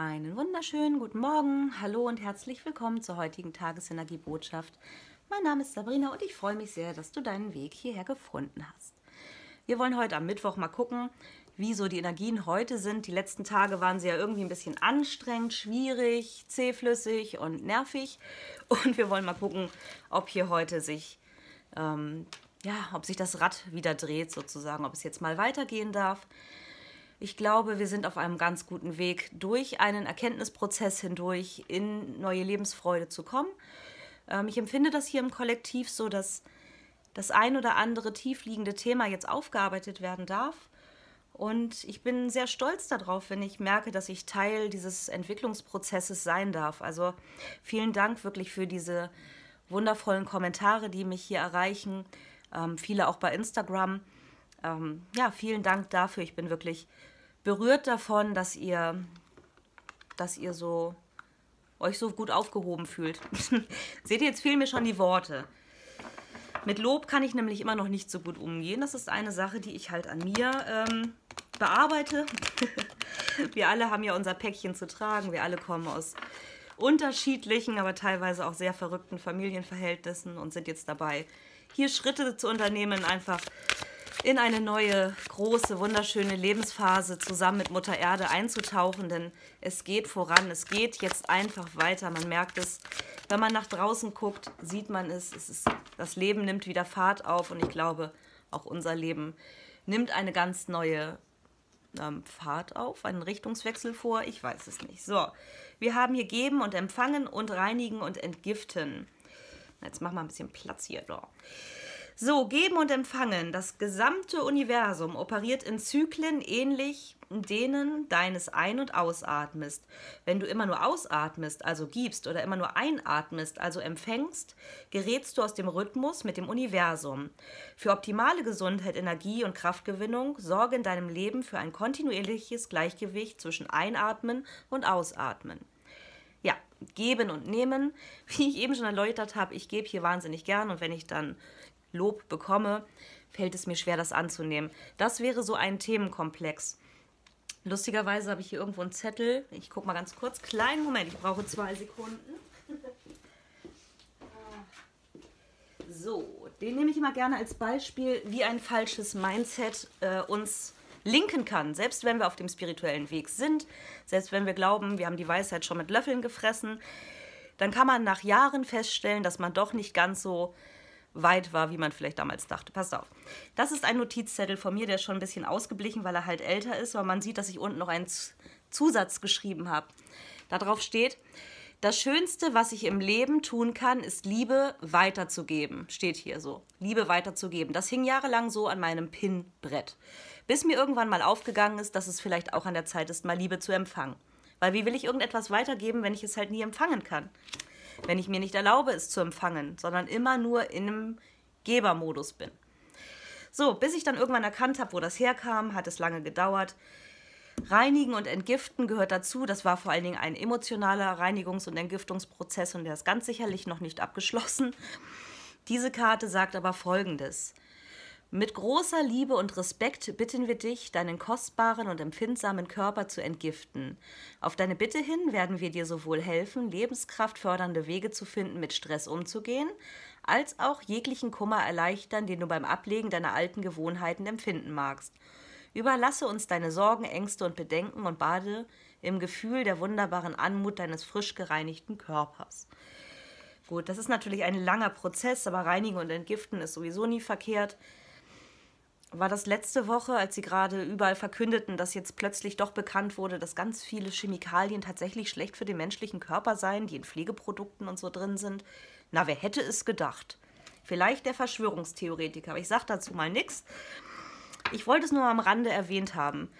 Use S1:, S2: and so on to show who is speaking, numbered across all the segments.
S1: Einen wunderschönen guten Morgen, hallo und herzlich willkommen zur heutigen Tagesenergiebotschaft. Mein Name ist Sabrina und ich freue mich sehr, dass du deinen Weg hierher gefunden hast. Wir wollen heute am Mittwoch mal gucken, wie so die Energien heute sind. Die letzten Tage waren sie ja irgendwie ein bisschen anstrengend, schwierig, zähflüssig und nervig. Und wir wollen mal gucken, ob hier heute sich, ähm, ja, ob sich das Rad wieder dreht sozusagen, ob es jetzt mal weitergehen darf. Ich glaube, wir sind auf einem ganz guten Weg, durch einen Erkenntnisprozess hindurch in neue Lebensfreude zu kommen. Ähm, ich empfinde das hier im Kollektiv so, dass das ein oder andere tiefliegende Thema jetzt aufgearbeitet werden darf. Und ich bin sehr stolz darauf, wenn ich merke, dass ich Teil dieses Entwicklungsprozesses sein darf. Also vielen Dank wirklich für diese wundervollen Kommentare, die mich hier erreichen. Ähm, viele auch bei Instagram. Ähm, ja, vielen Dank dafür. Ich bin wirklich berührt davon, dass ihr, dass ihr so euch so gut aufgehoben fühlt. Seht ihr, jetzt fehlen mir schon die Worte. Mit Lob kann ich nämlich immer noch nicht so gut umgehen. Das ist eine Sache, die ich halt an mir ähm, bearbeite. wir alle haben ja unser Päckchen zu tragen. Wir alle kommen aus unterschiedlichen, aber teilweise auch sehr verrückten Familienverhältnissen und sind jetzt dabei, hier Schritte zu unternehmen, einfach in eine neue, große, wunderschöne Lebensphase zusammen mit Mutter Erde einzutauchen, denn es geht voran, es geht jetzt einfach weiter. Man merkt es, wenn man nach draußen guckt, sieht man es, es ist, das Leben nimmt wieder Fahrt auf und ich glaube, auch unser Leben nimmt eine ganz neue ähm, Fahrt auf, einen Richtungswechsel vor, ich weiß es nicht. So, wir haben hier geben und empfangen und reinigen und entgiften. Jetzt machen wir ein bisschen Platz hier. So. So, geben und empfangen. Das gesamte Universum operiert in Zyklen ähnlich denen deines Ein- und Ausatmest. Wenn du immer nur ausatmest, also gibst, oder immer nur einatmest, also empfängst, gerätst du aus dem Rhythmus mit dem Universum. Für optimale Gesundheit, Energie und Kraftgewinnung sorge in deinem Leben für ein kontinuierliches Gleichgewicht zwischen Einatmen und Ausatmen. Ja, geben und nehmen. Wie ich eben schon erläutert habe, ich gebe hier wahnsinnig gern und wenn ich dann Lob bekomme, fällt es mir schwer, das anzunehmen. Das wäre so ein Themenkomplex. Lustigerweise habe ich hier irgendwo einen Zettel. Ich gucke mal ganz kurz. Kleinen Moment, ich brauche zwei Sekunden. So, den nehme ich immer gerne als Beispiel, wie ein falsches Mindset äh, uns linken kann, selbst wenn wir auf dem spirituellen Weg sind, selbst wenn wir glauben, wir haben die Weisheit schon mit Löffeln gefressen, dann kann man nach Jahren feststellen, dass man doch nicht ganz so weit war, wie man vielleicht damals dachte. Passt auf. Das ist ein Notizzettel von mir, der ist schon ein bisschen ausgeblichen, weil er halt älter ist, aber man sieht, dass ich unten noch einen Zusatz geschrieben habe. Darauf steht, das Schönste, was ich im Leben tun kann, ist Liebe weiterzugeben. Steht hier so. Liebe weiterzugeben. Das hing jahrelang so an meinem Pinbrett. Bis mir irgendwann mal aufgegangen ist, dass es vielleicht auch an der Zeit ist, mal Liebe zu empfangen. Weil wie will ich irgendetwas weitergeben, wenn ich es halt nie empfangen kann? wenn ich mir nicht erlaube, es zu empfangen, sondern immer nur in einem Gebermodus bin. So, bis ich dann irgendwann erkannt habe, wo das herkam, hat es lange gedauert. Reinigen und Entgiften gehört dazu. Das war vor allen Dingen ein emotionaler Reinigungs- und Entgiftungsprozess und der ist ganz sicherlich noch nicht abgeschlossen. Diese Karte sagt aber Folgendes. Mit großer Liebe und Respekt bitten wir dich, deinen kostbaren und empfindsamen Körper zu entgiften. Auf deine Bitte hin werden wir dir sowohl helfen, lebenskraftfördernde Wege zu finden, mit Stress umzugehen, als auch jeglichen Kummer erleichtern, den du beim Ablegen deiner alten Gewohnheiten empfinden magst. Überlasse uns deine Sorgen, Ängste und Bedenken und bade im Gefühl der wunderbaren Anmut deines frisch gereinigten Körpers. Gut, das ist natürlich ein langer Prozess, aber reinigen und entgiften ist sowieso nie verkehrt war das letzte Woche, als sie gerade überall verkündeten, dass jetzt plötzlich doch bekannt wurde, dass ganz viele Chemikalien tatsächlich schlecht für den menschlichen Körper seien, die in Pflegeprodukten und so drin sind. Na, wer hätte es gedacht? Vielleicht der Verschwörungstheoretiker, aber ich sage dazu mal nichts. Ich wollte es nur am Rande erwähnt haben.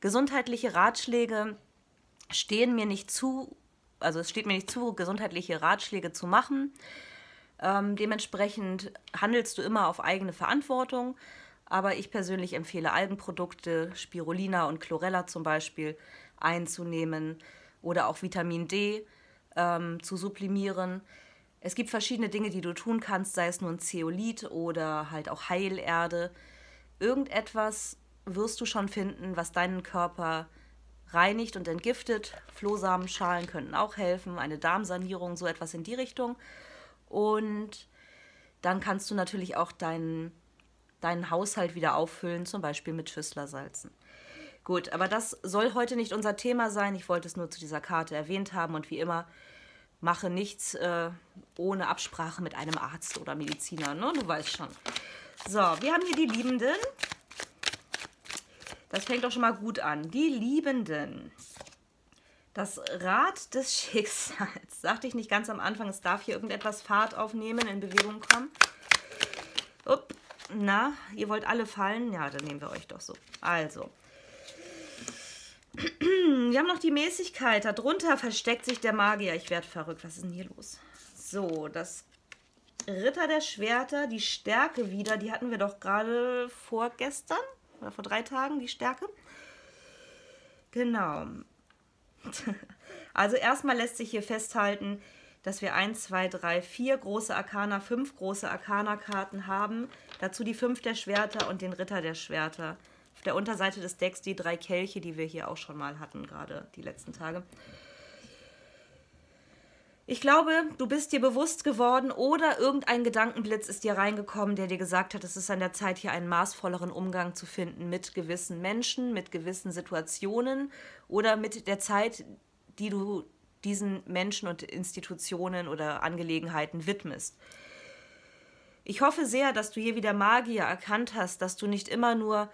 S1: Gesundheitliche Ratschläge stehen mir nicht zu, also es steht mir nicht zu, gesundheitliche Ratschläge zu machen. Ähm, dementsprechend handelst du immer auf eigene Verantwortung. Aber ich persönlich empfehle Algenprodukte, Spirulina und Chlorella zum Beispiel, einzunehmen oder auch Vitamin D ähm, zu sublimieren. Es gibt verschiedene Dinge, die du tun kannst, sei es nun Zeolit oder halt auch Heilerde. Irgendetwas wirst du schon finden, was deinen Körper reinigt und entgiftet. Flohsamenschalen könnten auch helfen, eine Darmsanierung, so etwas in die Richtung. Und dann kannst du natürlich auch deinen deinen Haushalt wieder auffüllen, zum Beispiel mit Schüsslersalzen. Gut, aber das soll heute nicht unser Thema sein. Ich wollte es nur zu dieser Karte erwähnt haben und wie immer, mache nichts äh, ohne Absprache mit einem Arzt oder Mediziner, ne? Du weißt schon. So, wir haben hier die Liebenden. Das fängt doch schon mal gut an. Die Liebenden. Das Rad des Schicksals. Sagte ich nicht ganz am Anfang, es darf hier irgendetwas Fahrt aufnehmen, in Bewegung kommen. Upp, na, ihr wollt alle fallen? Ja, dann nehmen wir euch doch so. Also. Wir haben noch die Mäßigkeit. Darunter versteckt sich der Magier. Ich werde verrückt. Was ist denn hier los? So, das Ritter der Schwerter, die Stärke wieder. Die hatten wir doch gerade vorgestern oder vor drei Tagen, die Stärke. Genau. Also erstmal lässt sich hier festhalten, dass wir 1, 2, 3, 4 große Arkana, 5 große Arkana-Karten haben. Dazu die 5 der Schwerter und den Ritter der Schwerter. Auf der Unterseite des Decks die drei Kelche, die wir hier auch schon mal hatten, gerade die letzten Tage. Ich glaube, du bist dir bewusst geworden oder irgendein Gedankenblitz ist dir reingekommen, der dir gesagt hat, es ist an der Zeit, hier einen maßvolleren Umgang zu finden mit gewissen Menschen, mit gewissen Situationen oder mit der Zeit, die du diesen Menschen und Institutionen oder Angelegenheiten widmest. Ich hoffe sehr, dass du hier wieder Magier erkannt hast, dass du nicht immer nur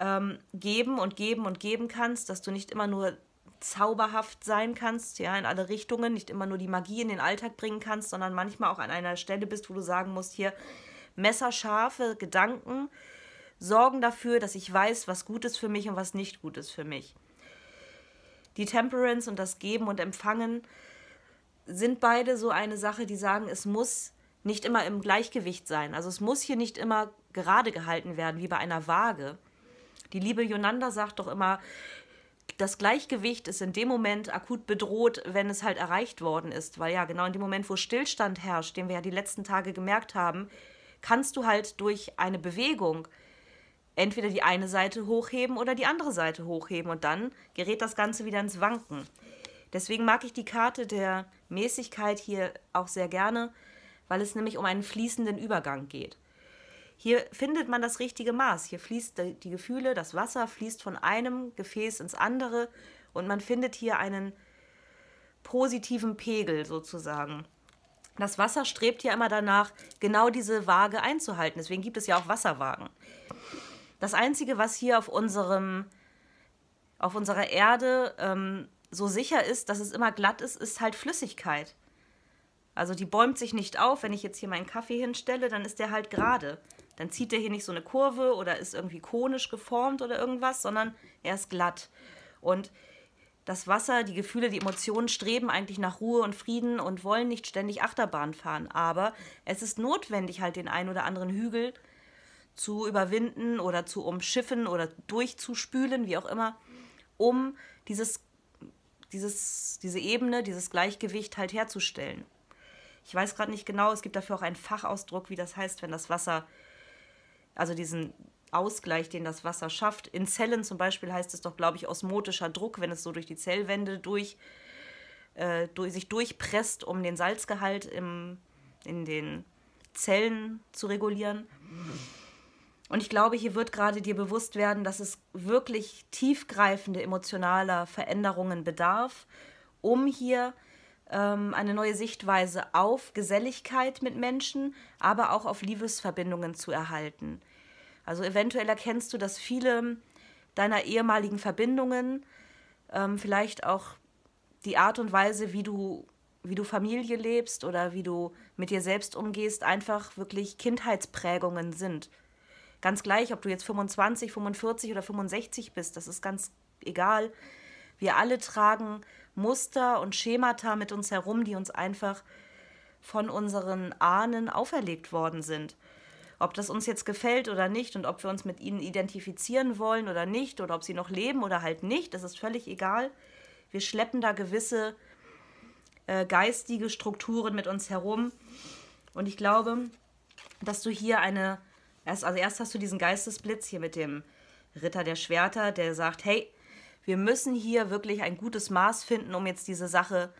S1: ähm, geben und geben und geben kannst, dass du nicht immer nur zauberhaft sein kannst, ja, in alle Richtungen, nicht immer nur die Magie in den Alltag bringen kannst, sondern manchmal auch an einer Stelle bist, wo du sagen musst, hier messerscharfe Gedanken sorgen dafür, dass ich weiß, was gut ist für mich und was nicht gut ist für mich. Die Temperance und das Geben und Empfangen sind beide so eine Sache, die sagen, es muss nicht immer im Gleichgewicht sein. Also es muss hier nicht immer gerade gehalten werden, wie bei einer Waage. Die liebe Yonanda sagt doch immer, das Gleichgewicht ist in dem Moment akut bedroht, wenn es halt erreicht worden ist. Weil ja, genau in dem Moment, wo Stillstand herrscht, den wir ja die letzten Tage gemerkt haben, kannst du halt durch eine Bewegung entweder die eine Seite hochheben oder die andere Seite hochheben und dann gerät das Ganze wieder ins Wanken. Deswegen mag ich die Karte der Mäßigkeit hier auch sehr gerne, weil es nämlich um einen fließenden Übergang geht. Hier findet man das richtige Maß. Hier fließt die Gefühle, das Wasser fließt von einem Gefäß ins andere und man findet hier einen positiven Pegel sozusagen. Das Wasser strebt ja immer danach, genau diese Waage einzuhalten. Deswegen gibt es ja auch Wasserwagen. Das Einzige, was hier auf unserem, auf unserer Erde ähm, so sicher ist, dass es immer glatt ist, ist halt Flüssigkeit. Also die bäumt sich nicht auf. Wenn ich jetzt hier meinen Kaffee hinstelle, dann ist der halt gerade. Dann zieht der hier nicht so eine Kurve oder ist irgendwie konisch geformt oder irgendwas, sondern er ist glatt. Und das Wasser, die Gefühle, die Emotionen streben eigentlich nach Ruhe und Frieden und wollen nicht ständig Achterbahn fahren. Aber es ist notwendig, halt den einen oder anderen Hügel zu überwinden oder zu umschiffen oder durchzuspülen, wie auch immer, um dieses, dieses, diese Ebene, dieses Gleichgewicht halt herzustellen. Ich weiß gerade nicht genau, es gibt dafür auch einen Fachausdruck, wie das heißt, wenn das Wasser, also diesen Ausgleich, den das Wasser schafft. In Zellen zum Beispiel heißt es doch, glaube ich, osmotischer Druck, wenn es so durch die Zellwände durch, äh, durch, sich durchpresst, um den Salzgehalt im, in den Zellen zu regulieren. Und ich glaube, hier wird gerade dir bewusst werden, dass es wirklich tiefgreifende emotionale Veränderungen bedarf, um hier ähm, eine neue Sichtweise auf Geselligkeit mit Menschen, aber auch auf Liebesverbindungen zu erhalten. Also eventuell erkennst du, dass viele deiner ehemaligen Verbindungen, ähm, vielleicht auch die Art und Weise, wie du, wie du Familie lebst oder wie du mit dir selbst umgehst, einfach wirklich Kindheitsprägungen sind. Ganz gleich, ob du jetzt 25, 45 oder 65 bist, das ist ganz egal. Wir alle tragen Muster und Schemata mit uns herum, die uns einfach von unseren Ahnen auferlegt worden sind. Ob das uns jetzt gefällt oder nicht und ob wir uns mit ihnen identifizieren wollen oder nicht oder ob sie noch leben oder halt nicht, das ist völlig egal. Wir schleppen da gewisse äh, geistige Strukturen mit uns herum. Und ich glaube, dass du hier eine Erst, also erst hast du diesen Geistesblitz hier mit dem Ritter der Schwerter, der sagt, hey, wir müssen hier wirklich ein gutes Maß finden, um jetzt diese Sache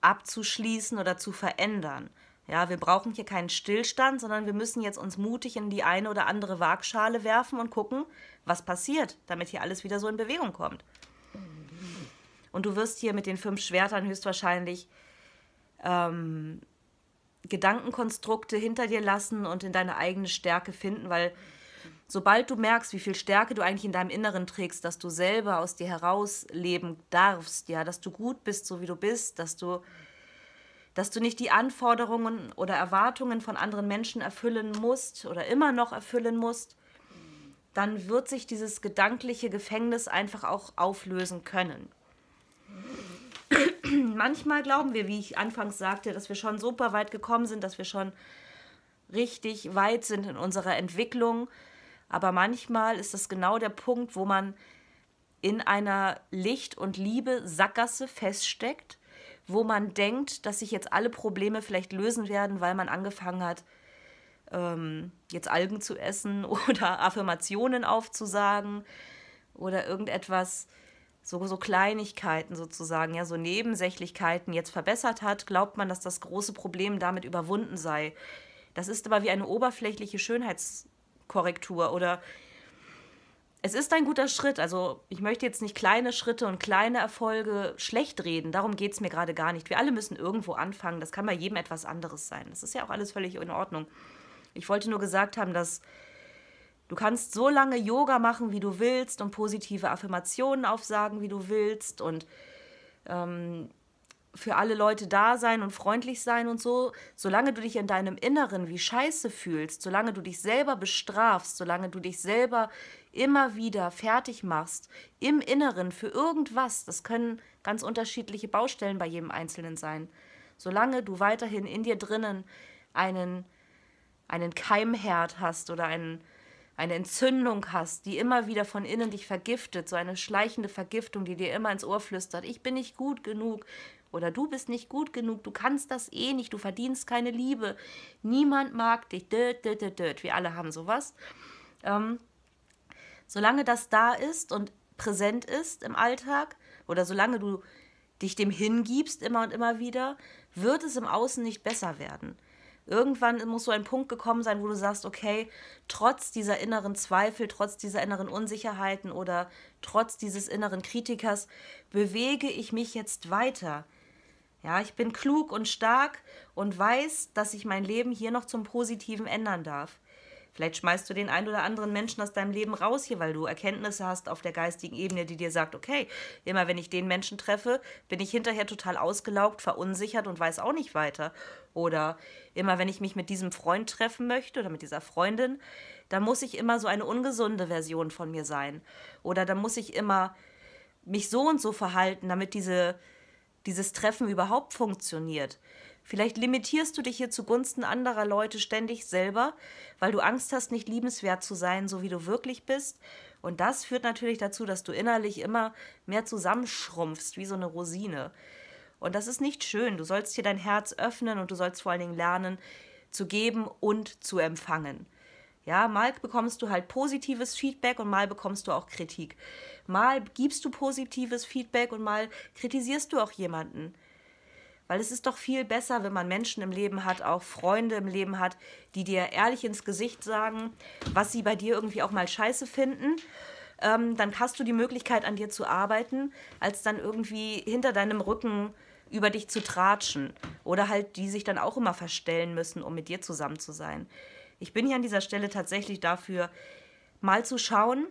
S1: abzuschließen oder zu verändern. Ja, wir brauchen hier keinen Stillstand, sondern wir müssen jetzt uns mutig in die eine oder andere Waagschale werfen und gucken, was passiert, damit hier alles wieder so in Bewegung kommt. Und du wirst hier mit den fünf Schwertern höchstwahrscheinlich ähm, Gedankenkonstrukte hinter dir lassen und in deine eigene Stärke finden, weil sobald du merkst, wie viel Stärke du eigentlich in deinem Inneren trägst, dass du selber aus dir heraus leben darfst, ja, dass du gut bist, so wie du bist, dass du dass du nicht die Anforderungen oder Erwartungen von anderen Menschen erfüllen musst oder immer noch erfüllen musst, dann wird sich dieses gedankliche Gefängnis einfach auch auflösen können. manchmal glauben wir, wie ich anfangs sagte, dass wir schon super weit gekommen sind, dass wir schon richtig weit sind in unserer Entwicklung. Aber manchmal ist das genau der Punkt, wo man in einer Licht- und Liebe-Sackgasse feststeckt, wo man denkt, dass sich jetzt alle Probleme vielleicht lösen werden, weil man angefangen hat, ähm, jetzt Algen zu essen oder Affirmationen aufzusagen oder irgendetwas so, so Kleinigkeiten sozusagen, ja, so Nebensächlichkeiten jetzt verbessert hat, glaubt man, dass das große Problem damit überwunden sei. Das ist aber wie eine oberflächliche Schönheitskorrektur oder es ist ein guter Schritt. Also ich möchte jetzt nicht kleine Schritte und kleine Erfolge schlecht reden. Darum geht es mir gerade gar nicht. Wir alle müssen irgendwo anfangen. Das kann bei jedem etwas anderes sein. Das ist ja auch alles völlig in Ordnung. Ich wollte nur gesagt haben, dass Du kannst so lange Yoga machen, wie du willst und positive Affirmationen aufsagen, wie du willst und ähm, für alle Leute da sein und freundlich sein und so. Solange du dich in deinem Inneren wie scheiße fühlst, solange du dich selber bestrafst, solange du dich selber immer wieder fertig machst, im Inneren für irgendwas, das können ganz unterschiedliche Baustellen bei jedem Einzelnen sein, solange du weiterhin in dir drinnen einen, einen Keimherd hast oder einen eine Entzündung hast, die immer wieder von innen dich vergiftet, so eine schleichende Vergiftung, die dir immer ins Ohr flüstert, ich bin nicht gut genug oder du bist nicht gut genug, du kannst das eh nicht, du verdienst keine Liebe, niemand mag dich, död, död, död, död. wir alle haben sowas. Ähm, solange das da ist und präsent ist im Alltag oder solange du dich dem hingibst immer und immer wieder, wird es im Außen nicht besser werden. Irgendwann muss so ein Punkt gekommen sein, wo du sagst, okay, trotz dieser inneren Zweifel, trotz dieser inneren Unsicherheiten oder trotz dieses inneren Kritikers bewege ich mich jetzt weiter. Ja, ich bin klug und stark und weiß, dass ich mein Leben hier noch zum Positiven ändern darf. Vielleicht schmeißt du den einen oder anderen Menschen aus deinem Leben raus hier, weil du Erkenntnisse hast auf der geistigen Ebene, die dir sagt, okay, immer wenn ich den Menschen treffe, bin ich hinterher total ausgelaugt, verunsichert und weiß auch nicht weiter. Oder immer, wenn ich mich mit diesem Freund treffen möchte oder mit dieser Freundin, dann muss ich immer so eine ungesunde Version von mir sein. Oder dann muss ich immer mich so und so verhalten, damit diese, dieses Treffen überhaupt funktioniert. Vielleicht limitierst du dich hier zugunsten anderer Leute ständig selber, weil du Angst hast, nicht liebenswert zu sein, so wie du wirklich bist. Und das führt natürlich dazu, dass du innerlich immer mehr zusammenschrumpfst, wie so eine Rosine. Und das ist nicht schön. Du sollst hier dein Herz öffnen und du sollst vor allen Dingen lernen, zu geben und zu empfangen. Ja, mal bekommst du halt positives Feedback und mal bekommst du auch Kritik. Mal gibst du positives Feedback und mal kritisierst du auch jemanden. Weil es ist doch viel besser, wenn man Menschen im Leben hat, auch Freunde im Leben hat, die dir ehrlich ins Gesicht sagen, was sie bei dir irgendwie auch mal scheiße finden. Ähm, dann hast du die Möglichkeit, an dir zu arbeiten, als dann irgendwie hinter deinem Rücken über dich zu tratschen. Oder halt, die sich dann auch immer verstellen müssen, um mit dir zusammen zu sein. Ich bin hier an dieser Stelle tatsächlich dafür, mal zu schauen,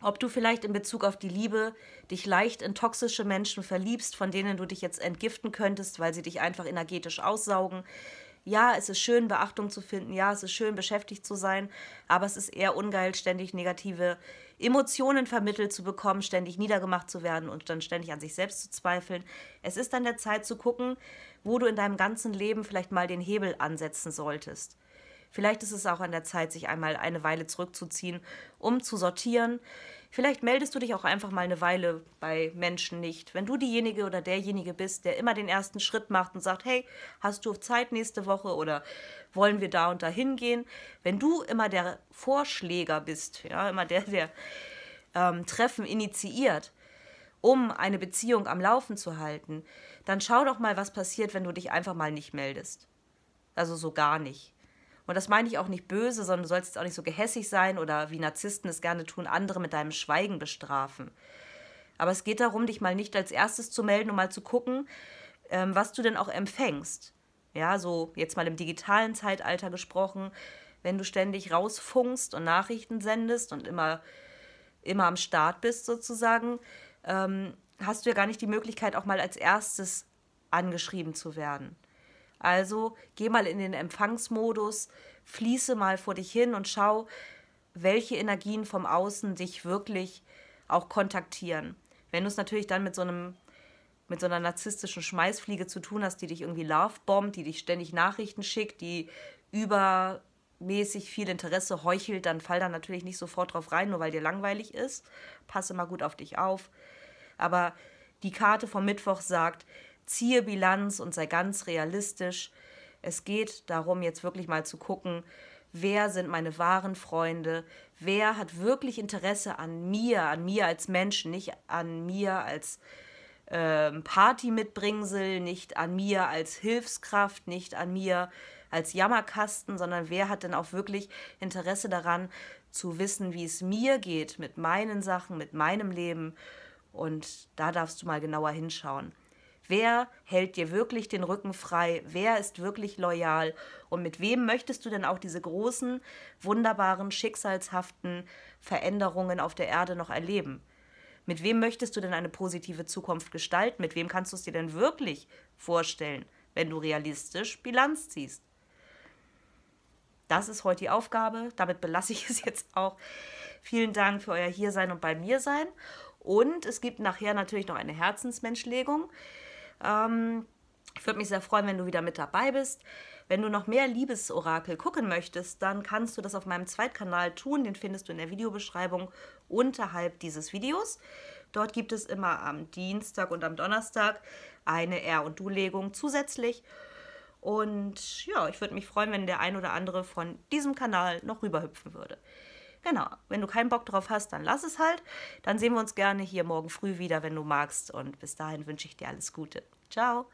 S1: ob du vielleicht in Bezug auf die Liebe dich leicht in toxische Menschen verliebst, von denen du dich jetzt entgiften könntest, weil sie dich einfach energetisch aussaugen. Ja, es ist schön, Beachtung zu finden. Ja, es ist schön, beschäftigt zu sein. Aber es ist eher ungeil, ständig negative Emotionen vermittelt zu bekommen, ständig niedergemacht zu werden und dann ständig an sich selbst zu zweifeln. Es ist an der Zeit zu gucken, wo du in deinem ganzen Leben vielleicht mal den Hebel ansetzen solltest. Vielleicht ist es auch an der Zeit, sich einmal eine Weile zurückzuziehen, um zu sortieren, Vielleicht meldest du dich auch einfach mal eine Weile bei Menschen nicht. Wenn du diejenige oder derjenige bist, der immer den ersten Schritt macht und sagt, hey, hast du Zeit nächste Woche oder wollen wir da und da hingehen? Wenn du immer der Vorschläger bist, ja, immer der, der ähm, Treffen initiiert, um eine Beziehung am Laufen zu halten, dann schau doch mal, was passiert, wenn du dich einfach mal nicht meldest. Also so gar nicht. Und das meine ich auch nicht böse, sondern du sollst jetzt auch nicht so gehässig sein oder wie Narzissten es gerne tun, andere mit deinem Schweigen bestrafen. Aber es geht darum, dich mal nicht als erstes zu melden, und mal zu gucken, ähm, was du denn auch empfängst. Ja, so jetzt mal im digitalen Zeitalter gesprochen, wenn du ständig rausfunkst und Nachrichten sendest und immer, immer am Start bist sozusagen, ähm, hast du ja gar nicht die Möglichkeit, auch mal als erstes angeschrieben zu werden. Also geh mal in den Empfangsmodus, fließe mal vor dich hin und schau, welche Energien vom Außen dich wirklich auch kontaktieren. Wenn du es natürlich dann mit so einem mit so einer narzisstischen Schmeißfliege zu tun hast, die dich irgendwie lovebombt, die dich ständig Nachrichten schickt, die übermäßig viel Interesse heuchelt, dann fall da natürlich nicht sofort drauf rein, nur weil dir langweilig ist. Passe mal gut auf dich auf. Aber die Karte vom Mittwoch sagt, ziehe Bilanz und sei ganz realistisch. Es geht darum, jetzt wirklich mal zu gucken, wer sind meine wahren Freunde, wer hat wirklich Interesse an mir, an mir als Menschen, nicht an mir als ähm, party nicht an mir als Hilfskraft, nicht an mir als Jammerkasten, sondern wer hat denn auch wirklich Interesse daran zu wissen, wie es mir geht mit meinen Sachen, mit meinem Leben. Und da darfst du mal genauer hinschauen. Wer hält dir wirklich den Rücken frei? Wer ist wirklich loyal? Und mit wem möchtest du denn auch diese großen, wunderbaren, schicksalshaften Veränderungen auf der Erde noch erleben? Mit wem möchtest du denn eine positive Zukunft gestalten? Mit wem kannst du es dir denn wirklich vorstellen, wenn du realistisch Bilanz ziehst? Das ist heute die Aufgabe. Damit belasse ich es jetzt auch. Vielen Dank für euer Hiersein und bei mir sein. Und es gibt nachher natürlich noch eine Herzensmenschlegung. Ähm, ich würde mich sehr freuen, wenn du wieder mit dabei bist. Wenn du noch mehr Liebesorakel gucken möchtest, dann kannst du das auf meinem Zweitkanal tun. Den findest du in der Videobeschreibung unterhalb dieses Videos. Dort gibt es immer am Dienstag und am Donnerstag eine Er- und Du-Legung zusätzlich. Und ja, ich würde mich freuen, wenn der ein oder andere von diesem Kanal noch rüberhüpfen würde. Genau, wenn du keinen Bock drauf hast, dann lass es halt. Dann sehen wir uns gerne hier morgen früh wieder, wenn du magst. Und bis dahin wünsche ich dir alles Gute. Ciao.